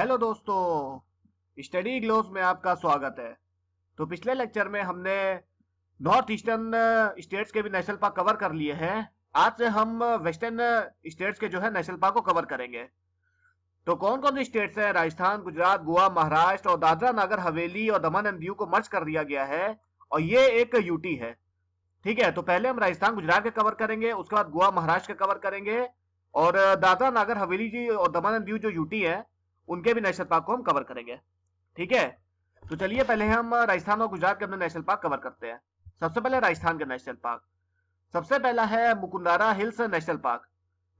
hello दोस्तों study gloss में आपका स्वागत है तो पिछले लेक्चर में हमने नॉर्थ ईस्टर्न स्टेट्स के भी नेशनल पार्क कवर कर लिए हैं आज से हम वेस्टर्न स्टेट्स के जो है नेशनल पार्क को कवर करेंगे तो कौन कौन सी स्टेट्स हैं राजस्थान गुजरात गोवा महाराष्ट्र और दादरा नगर हवेली और दमन एंड दीव को मर्ज कर दिया गया है और ये एक यूटी है ठीक है तो पहले हम राजस्थान गुजरात के कवर करेंगे उसके बाद गोवा महाराष्ट्र के कवर करेंगे और दादरा नगर हवेली जी और दमन एंड दीव जो यूटी है उनके भी नेशनल पार्क को हम कवर करेंगे ठीक है तो चलिए पहले हम राजस्थान और गुजरात के अपने नेशनल पार्क कवर करते हैं सबसे पहले राजस्थान के नेशनल पार्क सबसे पहला है मुकुंदारा हिल्स नेशनल पार्क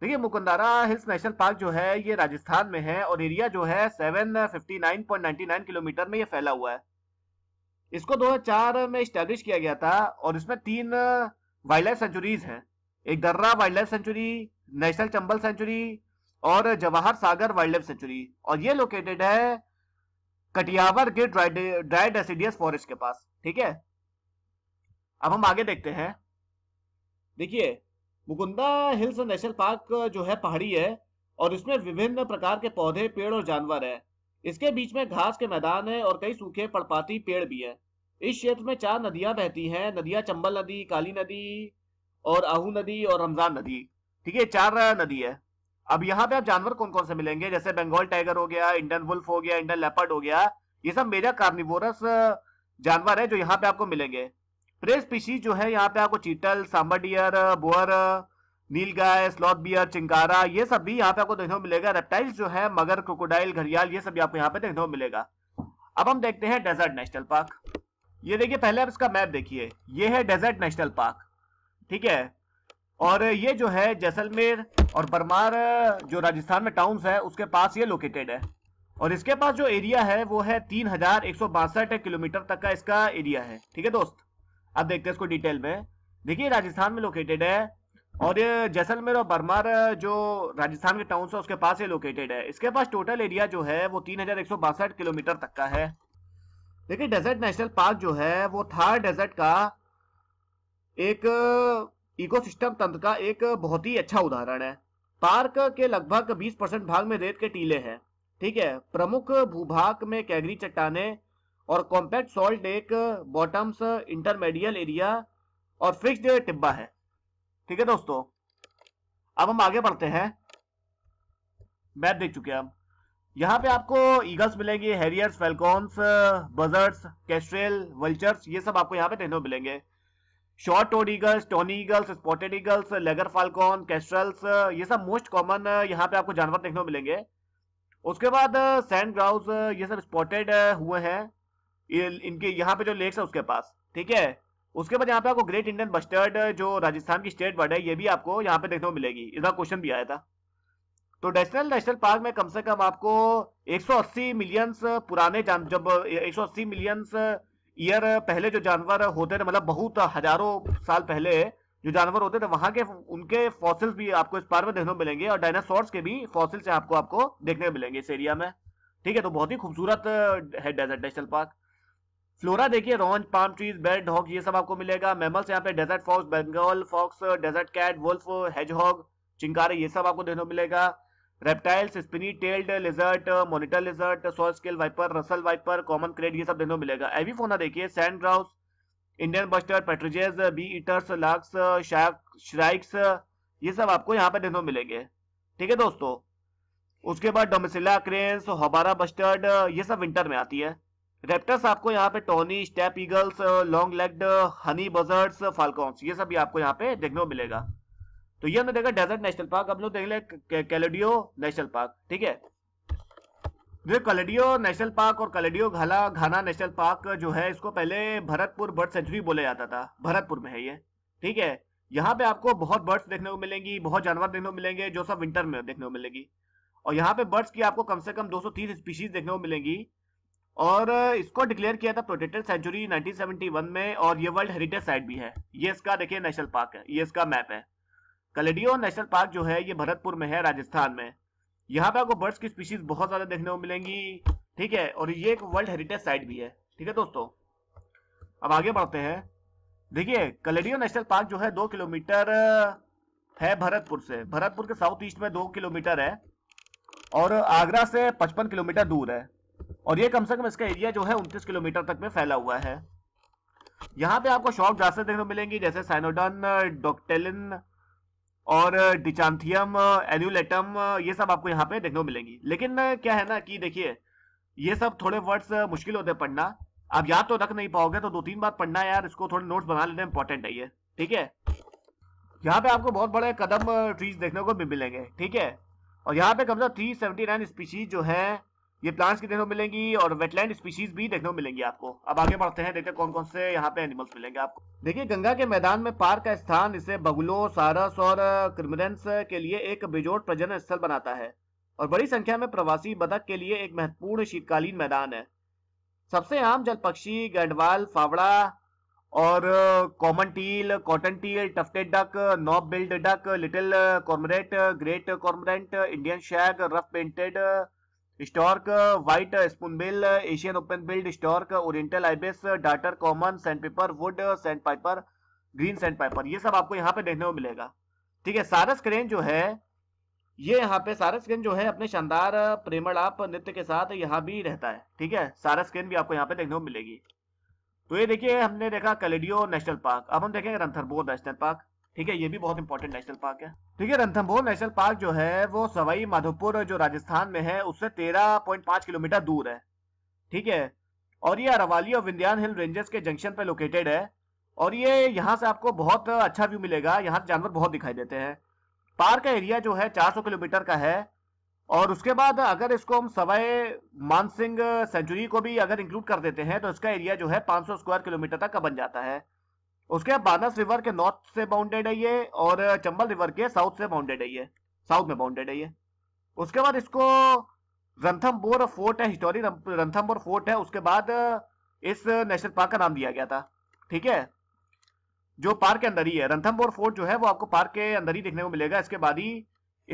देखिए मुकुंदारा हिल्स नेशनल पार्क जो है ये राजस्थान में है और एरिया जो है 759.99 किलोमीटर में ये फैला हुआ है इसको 2004 में स्टैब्लिश किया गया था और इसमें तीन वाइल्ड लाइफ सेंचुरीज हैं एक Darrah wildlife sanctuary national Chambal sanctuary और Jawahar Sagar wildlife sanctuary और ये लोकेटेड है कटियावर के ड्राइड एसिडियस फॉरेस्ट के पास ठीक है अब हम आगे देखते हैं देखिए मुकुंदा हिल्स नेशनल पार्क जो है पहाड़ी है और इसमें विभिन्न प्रकार के पौधे पेड़ और जानवर है इसके बीच में घास के मैदान है और कई सूखे पड़पाती पेड़ भी है इस क्षेत्र में चार नदियां बहती हैं नदियां चंबल नदी काली नदी और आहू नदी और रमजान नदी ठीक है चार नदी है अब यहाँ पे आप जानवर कौन कौन से मिलेंगे जैसे बंगाल टाइगर हो गया इंडियन वुल्फ हो गया इंडियन लेपर्ड हो गया ये सब मेजर कार्निवोरस जानवर है जो यहाँ पे आपको मिलेंगे प्रे स्पीशीज जो है यहाँ पे आपको चीटल सांबर बोअर बोअर गाय स्लॉथ बियर चिंगारा ये सब भी यहाँ पे आपको देखने को मिलेगा रेप्टाइल्स जो है मगर क्रोकोडाइल घड़ियाल ये सब भी आपको यहाँ पे देखने को मिलेगा अब हम देखते हैं डेजर्ट नेशनल पार्क ये देखिए पहले आप इसका मैप देखिए ये है डेजर्ट नेशनल पार्क ठीक है और ये जो है जैसलमेर और बरमार जो राजस्थान में टाउन्स है उसके पास ये लोकेटेड है और इसके पास जो एरिया है वो है तीन हजार एक सौ बासठ किलोमीटर तक का इसका एरिया है ठीक है दोस्त अब देखते हैं इसको डिटेल में देखिए राजस्थान में लोकेटेड है और ये जैसलमेर और बरमार जो राजस्थान के टाउन्स है उसके पास ये लोकेटेड है इसके पास टोटल एरिया जो है वो तीन किलोमीटर तक का है देखिए डेजर्ट नेशनल पार्क जो है वो थार डेजर्ट का एक इकोसिस्टम तंत्र का एक बहुत ही अच्छा उदाहरण है पार्क के लगभग 20 परसेंट भाग में रेत के टीले हैं ठीक है प्रमुख भूभाग में कैगरी चट्टाने और कॉम्पैक्ट सॉल्ट एक बॉटम्स इंटरमीडियल एरिया और फिक्स टिब्बा है ठीक है दोस्तों अब हम आगे बढ़ते हैं मैप देख चुके हैं हम यहाँ पे आपको ईगल्स मिलेंगे harriers falcons buzzards kestrel vultures ये सब आपको यहाँ पे देखने को मिलेंगे short toed eagles tawny eagles spotted eagles laggar falcon kestrels ये सब मोस्ट कॉमन यहाँ पे आपको जानवर देखने को मिलेंगे उसके बाद सैंड ग्राउस ये सब स्पॉटेड uh, हुए हैं इनके यहाँ पे जो लेक्स है उसके पास ठीक है उसके बाद यहाँ पे आपको ग्रेट इंडियन बस्टर्ड जो राजस्थान की स्टेट बर्ड है ये भी आपको यहाँ पे देखने को मिलेगी इसका क्वेश्चन भी आया था तो नेशनल नेशनल पार्क में कम से कम आपको 180 मिलियंस पुराने जान जब 180 मिलियंस ईयर पहले जो जानवर होते थे मतलब बहुत हजारों साल पहले जो जानवर होते थे वहां के उनके फॉसिल्स भी आपको इस पार में देखने को मिलेंगे और डायनासोर्स के भी फॉसिल्स आपको आपको देखने को मिलेंगे इस एरिया में ठीक है तो बहुत ही खूबसूरत है डेजर्ट नेशनल पार्क फ्लोरा देखिए रॉन्च पाम ट्रीज बेड हॉग ये सब आपको मिलेगा मेमल्स यहाँ पे desert fox Bengal fox desert cat wolf hedgehog चिंकारे ये सब आपको देखने को मिलेगा reptiles spiny tailed lizard monitor lizard saw scale viper Russell viper common krait ये सब देखने को मिलेगा एवी फोना देखिए sand grouse Indian bustard partridges bee eaters larks shrikes ये सब आपको यहाँ पे देखने को मिलेंगे ठीक है दोस्तों उसके बाद डोमिसिला क्रेन्स होबारा बस्टर्ड ये सब विंटर में आती है रेप्टर्स आपको यहाँ पे tawny steppe eagles long legged honey buzzards falcons ये सब भी आपको यहाँ पे देखने को मिलेगा तो ये हमने देखा डेजर्ट नेशनल पार्क अब लोग देख ले कैलेडियो नेशनल पार्क ठीक है जो कलेडियो नेशनल पार्क और कलेडियो घाला घाना नेशनल पार्क जो है इसको पहले भरतपुर बर्ड सेंचुरी बोला जाता था भरतपुर में है ये ठीक है यहाँ पे आपको बहुत बर्ड्स देखने को मिलेंगी बहुत जानवर देखने को मिलेंगे जो सब विंटर में देखने को मिलेगी और यहाँ पे बर्ड्स की आपको कम से कम 230 स्पीशीज देखने को मिलेंगी और इसको डिक्लेयर किया था प्रोटेक्टेड सेंचुरी नाइनटीन में और ये वर्ल्ड हेरिटेज साइट भी है ये इसका देखिए नेशनल पार्क है ये इसका मैप है कलेडियो नेशनल पार्क जो है ये भरतपुर में है राजस्थान में यहाँ पे आपको बर्ड्स की स्पीशीज बहुत ज्यादा देखने को मिलेंगी ठीक है और ये एक वर्ल्ड हेरिटेज साइट भी है ठीक है दोस्तों अब आगे बढ़ते हैं देखिए कलेडियो नेशनल पार्क जो है दो किलोमीटर है भरतपुर से भरतपुर के साउथ ईस्ट में दो किलोमीटर है और आगरा से पचपन किलोमीटर दूर है और ये कम से कम इसका एरिया जो है उनतीस किलोमीटर तक में फैला हुआ है यहाँ पे आपको शॉप ग्रासेस देखने को मिलेंगी जैसे साइनोडन डॉक्टेलिन और डिचांथियम एन्यूलेटम ये सब आपको यहाँ पे देखने को मिलेंगी लेकिन क्या है ना कि देखिए ये सब थोड़े वर्ड्स मुश्किल होते हैं पढ़ना आप याद तो रख नहीं पाओगे तो दो तीन बार पढ़ना यार इसको थोड़े नोट्स बना लेना इंपॉर्टेंट है ये ठीक है यहाँ पे आपको बहुत बड़े कदम ट्रीज देखने को भी मिलेंगे ठीक है और यहाँ पे कम से कम थ्री स्पीशीज जो है ये प्लांट्स की देखने को मिलेंगी और वेटलैंड स्पीशीज भी देखने को मिलेंगी आपको अब आगे बढ़ते हैं देखते हैं कौन कौन से यहाँ पे एनिमल्स मिलेंगे आपको देखिए गंगा के मैदान में पार्क का स्थान इसे बगुलों सारस और क्रिमिनेंस के लिए एक बेजोड़ प्रजनन स्थल बनाता है और बड़ी संख्या में प्रवासी बदक के लिए एक महत्वपूर्ण शीतकालीन मैदान है सबसे आम जल पक्षी गैंडवाल फावड़ा और common teal cotton teal tufted duck knob billed duck little cormorant great cormorant Indian shag ruff painted stork white spoonbill Asian open billed stork oriental ibis darter common sandpiper wood sandpiper green sandpiper ये सब आपको यहाँ पे देखने को मिलेगा ठीक है सारस क्रेन जो है ये यहाँ पे सारस क्रेन जो है अपने शानदार uh, प्रेमड़ाप नृत्य के साथ यहाँ भी रहता है ठीक है सारस क्रेन भी आपको यहाँ पे देखने को मिलेगी तो ये देखिए हमने देखा कलेडियो नेशनल पार्क अब हम देखेंगे रंथरबोर नेशनल पार्क ठीक है ये भी बहुत इंपॉर्टेंट नेशनल पार्क है ठीक है रणथम्भोर नेशनल पार्क जो है वो सवाई माधोपुर जो राजस्थान में है उससे 13.5 किलोमीटर दूर है ठीक है और ये अरवाली और विंध्यान हिल रेंजेस के जंक्शन पे लोकेटेड है और ये यहाँ से आपको बहुत अच्छा व्यू मिलेगा यहाँ जानवर बहुत दिखाई देते हैं पार्क का एरिया जो है 400 किलोमीटर का है और उसके बाद अगर इसको हम सवाई मानसिंह सेंचुरी को भी अगर इंक्लूड कर देते हैं तो इसका एरिया जो है 500 स्क्वायर किलोमीटर तक का बन जाता है उसके बाद बानस रिवर के नॉर्थ से बाउंडेड है ये और चंबल uh, रिवर के साउथ से बाउंडेड है ये साउथ में बाउंडेड है ये उसके बाद इसको बोर फोर्ट है हिस्टोरी रंथम फोर्ट है उसके बाद uh, इस नेशनल uh, पार्क का नाम दिया गया था ठीक है जो पार्क के अंदर ही है रंथमबोर फोर्ट जो है वो आपको पार्क के अंदर ही देखने को मिलेगा इसके बाद ही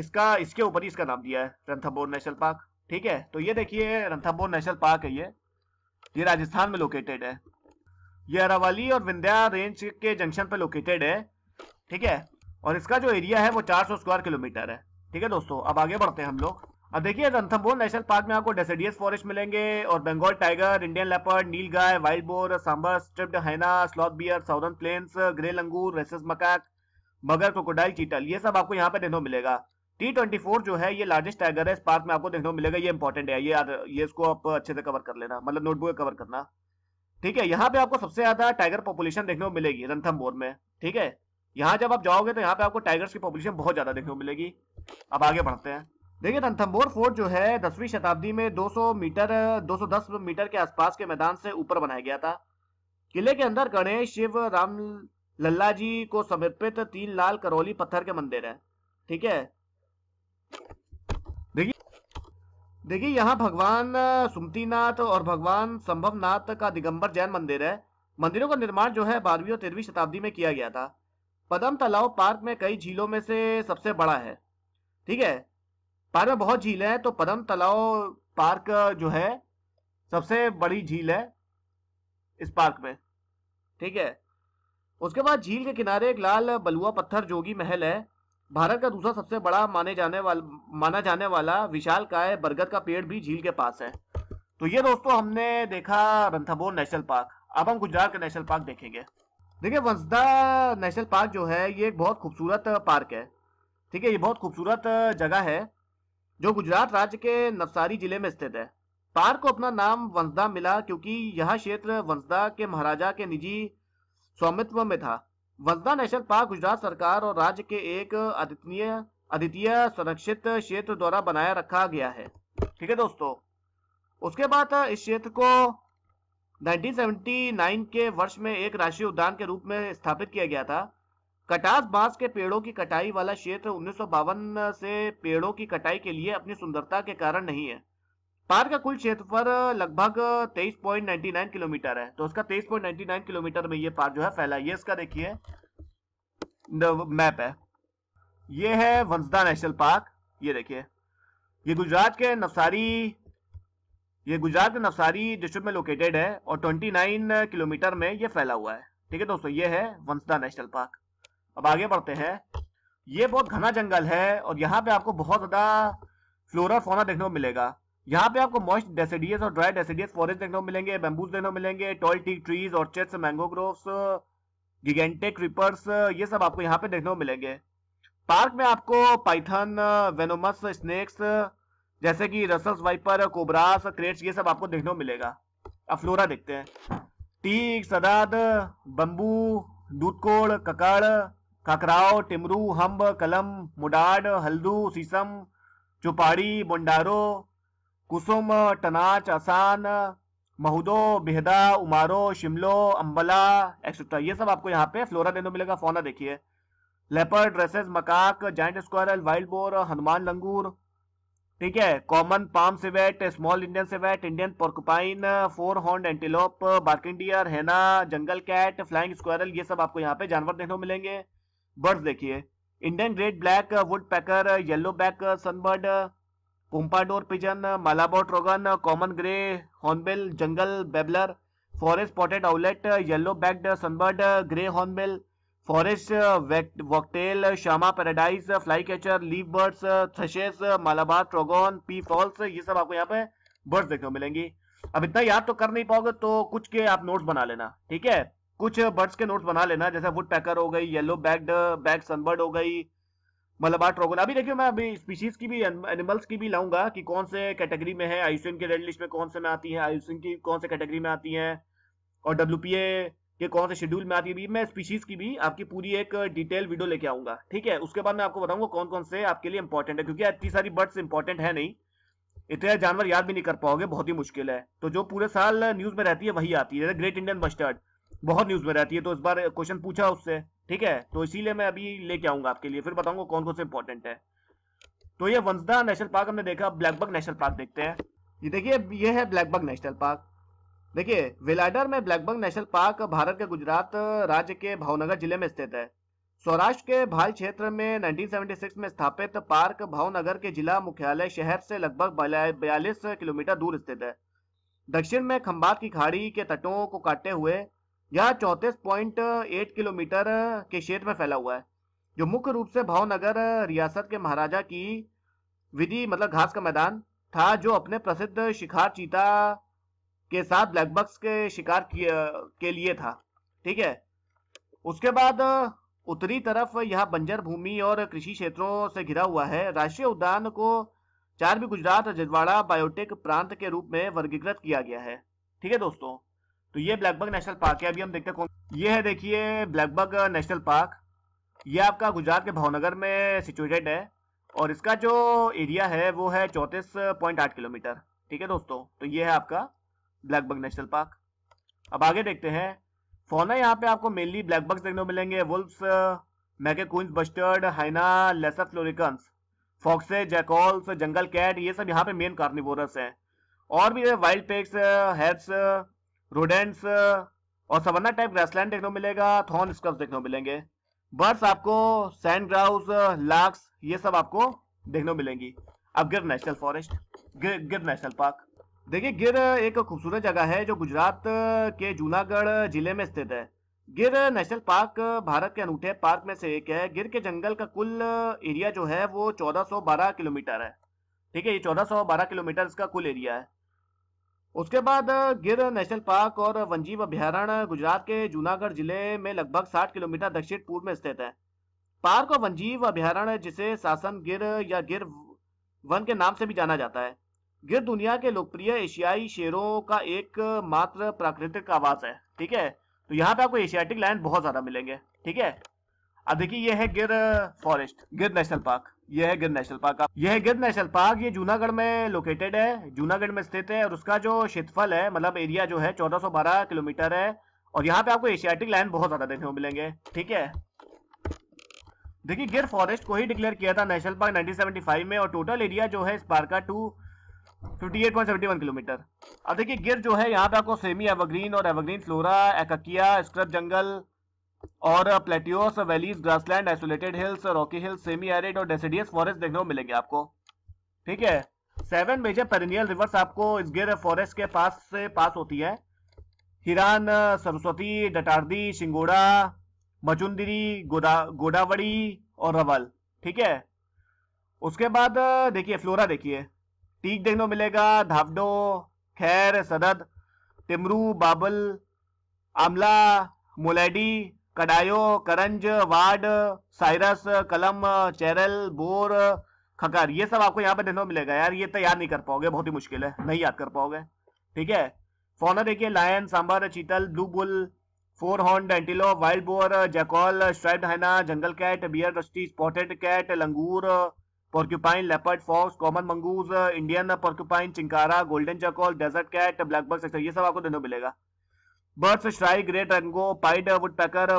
इसका इसके ऊपर ही इसका नाम दिया है रंथमबोर नेशनल पार्क ठीक है तो ये देखिए रंथमबोर नेशनल पार्क है ये ये राजस्थान में लोकेटेड है ये अरावली और विंध्या रेंज के जंक्शन पे लोकेटेड है ठीक है और इसका जो एरिया है वो 400 स्क्वायर किलोमीटर है ठीक है दोस्तों अब आगे बढ़ते हैं हम लोग अब देखिए रणथम्बोर नेशनल पार्क में आपको डेसेडियस फॉरेस्ट मिलेंगे और Bengal tiger Indian leopard nilgai wild boar sambar striped hyena sloth bear southern plains grey langur rhesus macaque mugger crocodile chital ये सब आपको यहाँ पे देखने मिलेगा टी ट्वेंटी फोर जो है ये लार्जेस्ट टाइगर है इस पार्क में आपको देखने को मिलेगा ये इंपॉर्टेंट है ये ये इसको आप अच्छे से कवर कर लेना मतलब नोटबुक कवर करना ठीक है यहाँ पे आपको सबसे ज्यादा टाइगर पॉपुलेशन देखने को मिलेगी रंथमबोर में ठीक है यहाँ जब आप जाओगे तो यहाँ पे आपको टाइगर्स की पॉपुलेशन बहुत ज्यादा देखने को मिलेगी अब आगे बढ़ते हैं देखिए रणथम्बोर फोर्ट जो है दसवीं शताब्दी में 200 मीटर 210 मीटर के आसपास के मैदान से ऊपर बनाया गया था किले के अंदर गणेश शिव राम लल्ला जी को समर्पित तीन लाल करौली पत्थर के मंदिर है ठीक है देखिए यहाँ भगवान सुमतीनाथ और भगवान संभवनाथ का दिगंबर जैन मंदिर है मंदिरों का निर्माण जो है बारहवीं और तेरहवीं शताब्दी में किया गया था पदम तालाब पार्क में कई झीलों में से सबसे बड़ा है ठीक है पार्क में बहुत झील है तो पदम तालाब पार्क जो है सबसे बड़ी झील है इस पार्क में ठीक है उसके बाद झील के किनारे एक लाल बलुआ पत्थर जोगी महल है भारत का दूसरा सबसे बड़ा माने जाने वाला माना जाने वाला विशाल काय बरगद का पेड़ भी झील के पास है तो ये दोस्तों हमने देखा रंथाबोर नेशनल पार्क अब हम गुजरात का नेशनल पार्क देखेंगे देखिए वंसदा नेशनल पार्क जो है ये एक बहुत खूबसूरत पार्क है ठीक है ये बहुत खूबसूरत जगह है जो गुजरात राज्य के नवसारी जिले में स्थित है पार्क को अपना नाम वंसदा मिला क्योंकि यह क्षेत्र वंसदा के महाराजा के निजी स्वामित्व में था वजदा नेशनल पार्क गुजरात सरकार और राज्य के एक अद्वितीय अद्वितीय संरक्षित क्षेत्र द्वारा बनाया रखा गया है ठीक है दोस्तों उसके बाद इस क्षेत्र को 1979 के वर्ष में एक राष्ट्रीय उद्यान के रूप में स्थापित किया गया था कटास बांस के पेड़ों की कटाई वाला क्षेत्र उन्नीस से पेड़ों की कटाई के लिए अपनी सुंदरता के कारण नहीं है पार्क का कुल क्षेत्रफल लगभग 23.99 किलोमीटर है तो उसका 23.99 किलोमीटर में ये पार्क जो है फैला ये इसका देखिए मैप है ये है वंसदा नेशनल पार्क ये देखिए ये गुजरात के नवसारी ये गुजरात के नवसारी डिस्ट्रिक्ट में लोकेटेड है और 29 किलोमीटर में ये फैला हुआ है ठीक है दोस्तों ये है वंसदा नेशनल पार्क अब आगे बढ़ते हैं ये बहुत घना जंगल है और यहाँ पे आपको बहुत ज्यादा फ्लोरा फोना देखने को मिलेगा यहाँ पे आपको मॉइस्ट डेसिडियस और ड्राई डेसिडियस फॉरेस्ट देखने को मिलेंगे बेम्बूज देखने को मिलेंगे टॉल टी ट्रीज और चेट्स ग्रोव्स गिगेंटेक रिपर्स ये सब आपको यहाँ पे देखने को मिलेंगे पार्क में आपको पाइथन वेनोमस स्नेक्स जैसे कि रसल्स वाइपर कोबरास क्रेट्स ये सब आपको देखने को मिलेगा अब फ्लोरा देखते हैं टीक सदाद बम्बू दूधकोड़ ककड़ काकराव टिमरू हम्ब कलम मुडाड हल्दू सीसम चुपाड़ी बोंडारो कुसुम टनाच आसान महुदो बेहदा उमारो शिमलो अम्बला एक्सेट्रा ये सब आपको यहाँ पे फ्लोरा देने मिलेगा फोना देखिए leopard rhesus macaque giant squirrel wild boar Hanuman langur ठीक है common palm civet small Indian civet Indian porcupine four horned antelope barking deer hyena jungle cat flying squirrel ये सब आपको यहाँ पे जानवर देखने को मिलेंगे बर्ड्स देखिए Indian great black woodpecker yellow backed sunbird pompadour pigeon Malabar trogon common grey hornbill jungle babbler forest spotted owlet yellow backed sunbird grey hornbill forest wagtail shama paradise flycatcher leaf birds thrushes Malabar trogon peafowls ये सब आपको यहाँ पे birds देखने को मिलेंगी अब इतना याद तो कर नहीं पाओगे तो कुछ के आप नोट्स बना लेना ठीक है कुछ बर्ड्स के नोट्स बना लेना जैसे वुड पैकर हो गई येलो बैग्ड बैग सनबर्ड हो गई मलबार ट्रोगन अभी देखियो मैं अभी स्पीशीज की भी एनिमल्स की भी लाऊंगा कि कौन से कैटेगरी में है आयुष्यन के रेड लिस्ट में कौन से में आती है आयुष्यन की कौन से कैटेगरी में आती है और डब्ल्यू के कौन से शेड्यूल में आती है भी मैं स्पीशीज की भी आपकी पूरी एक डिटेल वीडियो लेके आऊंगा ठीक है उसके बाद मैं आपको बताऊंगा कौन कौन से आपके लिए इंपॉर्टेंट है क्योंकि इतनी सारी बर्ड्स इंपॉर्टेंट है नहीं इतने जानवर याद भी नहीं कर पाओगे बहुत ही मुश्किल है तो जो पूरे साल न्यूज में रहती है वही आती है ग्रेट इंडियन मस्टर्ड बहुत न्यूज में रहती है तो इस बार क्वेश्चन पूछा उससे ठीक है तो इसीलिए मैं अभी लेके आऊंगा आपके लिए फिर बताऊंगा कौन कौन से इंपॉर्टेंट है तो ये वंसदा नेशनल पार्क हमने देखा ब्लैकबक नेशनल पार्क देखते हैं ये देखिए ये है ब्लैकबक नेशनल पार्क देखिए वेलाडर में ब्लैकबक नेशनल पार्क भारत के गुजरात राज्य के भावनगर जिले में स्थित है सौराष्ट्र के भाल क्षेत्र में 1976 में स्थापित पार्क भावनगर के जिला मुख्यालय शहर से लगभग बयालीस किलोमीटर दूर स्थित है दक्षिण में खम्बात की खाड़ी के तटों को काटते हुए यह चौतीस पॉइंट एट किलोमीटर के क्षेत्र में फैला हुआ है जो मुख्य रूप से भावनगर रियासत के महाराजा की विधि मतलब घास का मैदान था जो अपने प्रसिद्ध शिकार चीता के साथ ब्लैकबक्स के शिकार के लिए था ठीक है उसके बाद उत्तरी तरफ यह बंजर भूमि और कृषि क्षेत्रों से घिरा हुआ है राष्ट्रीय उद्यान को चार भी गुजरात जजवाड़ा बायोटेक प्रांत के रूप में वर्गीकृत किया गया है ठीक है दोस्तों तो ये ब्लैकबग नेशनल पार्क है अभी हम देखते हैं कौन ये है देखिए ब्लैकबग नेशनल पार्क ये आपका गुजरात के भावनगर में सिचुएटेड है और इसका जो एरिया है वो है चौंतीस पॉइंट आठ किलोमीटर ठीक है दोस्तों तो ये है आपका ब्लैकबग नेशनल पार्क अब आगे देखते हैं फोना यहाँ पे आपको मेनली ब्लैकबग्स देखने को मिलेंगे वुल्फ्स मैकेकूंस bustard hyena lesser floricans foxes jackals jungle cat ये सब यहाँ पे मेन कार्निवोरस है और भी वाइल्ड पेक्स हेप्स रोडेंट्स uh, और सवन्ना टाइप ग्रासलैंड देखने को मिलेगा थॉर्न स्क्रब्स देखने को मिलेंगे बर्ड्स आपको सैंड ग्राउस लाक्स ये सब आपको देखने को मिलेंगी अब गिर नेशनल फॉरेस्ट गिर, गिर नेशनल पार्क देखिए गिर एक खूबसूरत जगह है जो गुजरात uh, के जूनागढ़ uh, जिले में स्थित है गिर नेशनल पार्क भारत के अनूठे पार्क में से एक है गिर के जंगल का कुल एरिया जो है वो 1412 किलोमीटर है ठीक है ये 1412 किलोमीटर इसका कुल एरिया है उसके बाद गिर नेशनल पार्क और वंजीव अभ्यारण्य गुजरात के जूनागढ़ जिले में लगभग 60 किलोमीटर दक्षिण पूर्व में स्थित है पार्क और वंजीव अभ्यारण्य जिसे सासन गिर या गिर वन के नाम से भी जाना जाता है गिर दुनिया के लोकप्रिय एशियाई शेरों का एक मात्र प्राकृतिक आवास है ठीक है तो यहाँ पे आपको एशियाटिक लैंड बहुत ज्यादा मिलेंगे ठीक है अब देखिए ये है गिर फॉरेस्ट गिर नेशनल पार्क यह है गिर नेशनल पार्क का यह गिर नेशनल पार्क ये जूनागढ़ में लोकेटेड है जूनागढ़ में स्थित है और उसका जो क्षेत्रफल है मतलब एरिया जो है 1412 किलोमीटर है और यहाँ पे आपको एशियाटिक लैंड बहुत ज्यादा देखने को मिलेंगे ठीक है देखिए गिर फॉरेस्ट को ही डिक्लेयर किया था नेशनल पार्क 1975 में और टोटल एरिया जो है इस पार्क का टू किलोमीटर अब देखिए गिर जो है यहाँ पे आपको सेमी एवरग्रीन और evergreen flora acacia scrub jungle और plateaus valleys grassland isolated hills rocky hills semi arid और डेसिडियस फॉरेस्ट देखने को मिलेंगे आपको ठीक है सेवन मेजर पेरिनियल रिवर्स आपको इस गिर फॉरेस्ट के पास से पास होती है हिरान सरस्वती डटारदी शिंगोड़ा मचुंदरी गोदा गोदावरी और रवल ठीक है उसके बाद देखिए फ्लोरा देखिए टीक देखने को मिलेगा धावडो खैर सदद तिमरू बाबल आमला मोलेडी कडायो करंज वार्ड साइरस कलम चेरल बोर खकर ये सब आपको यहाँ पे देखने को मिलेगा यार ये तो याद नहीं कर पाओगे बहुत ही मुश्किल है नहीं याद कर पाओगे ठीक है फौना देखिए lion sambar chital blue bull four horned antelope wild boar jackal stripe hyena jungle cat bear rusty spotted cat langur porcupine leopard fox common mongoose Indian porcupine chinkara golden jackal desert cat black bucks ये सब आपको को मिलेगा birds shrike great रनगो pied woodpecker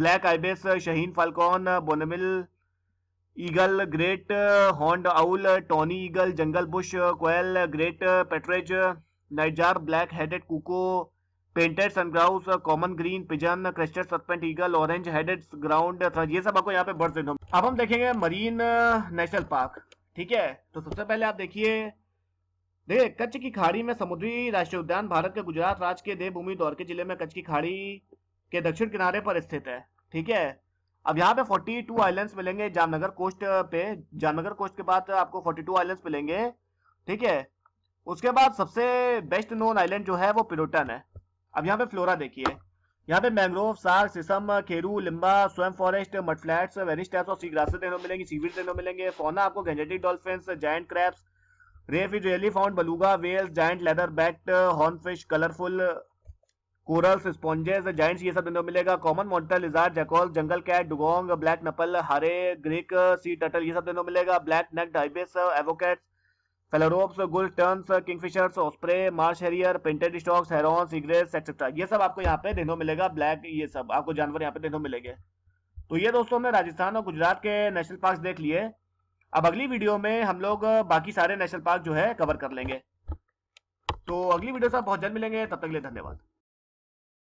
black ibis shaheen falcon बोनमिल eagle great horned owl tawny eagle jungle bush koel great partridge nightjar black headed cuckoo painted sandgrouse common green pigeon crested serpent eagle orange headed ground ये सब आपको यहाँ पे birds देखो अब हम देखेंगे मरीन नेशनल पार्क ठीक है तो सबसे पहले आप देखिए देखिए कच्छ की खाड़ी में समुद्री राष्ट्रीय उद्यान भारत के गुजरात राज्य के देवभूमि दौर के जिले में कच्छ की खाड़ी के दक्षिण किनारे पर स्थित है ठीक है अब यहाँ पे 42 आइलैंड मिलेंगे जामनगर कोस्ट पे जामनगर कोस्ट के बाद आपको 42 आइलैंड मिलेंगे ठीक है उसके बाद सबसे बेस्ट नोन आइलैंड जो है वो पिरोटन है अब यहाँ पे फ्लोरा देखिए यहाँ पे मैंग्रोव सार सिसम खेरू लिम्बा स्वयं फॉरेस्ट मटफ्लैट्स वेनिस टाइप्स और सी ग्रासेस देखने सीवीड देखने मिलेंगे फोना आपको gangetic dolphin giant crabs Reef is beluga whales giant leather giant leatherbacked uh, hornfish, colorful corals sponges giants ये सब इनको मिलेगा common monitor lizard jackal jungle cat dugong black naped hare green sea turtle ये सब इनको मिलेगा black नेक डाइबिस avocet phalaropes gull terns kingfishers osprey marsh harrier painted storks heron सीग्रेस etcetera ये सब आपको यहाँ पे देखने मिलेगा ब्लैक ये सब आपको जानवर यहाँ पे देखने मिलेंगे तो ये दोस्तों हमने राजस्थान और गुजरात के नेशनल पार्क देख लिए अब अगली वीडियो में हम लोग बाकी सारे नेशनल पार्क जो है कवर कर लेंगे तो अगली वीडियो से आप बहुत जल्द मिलेंगे तब तक के लिए धन्यवाद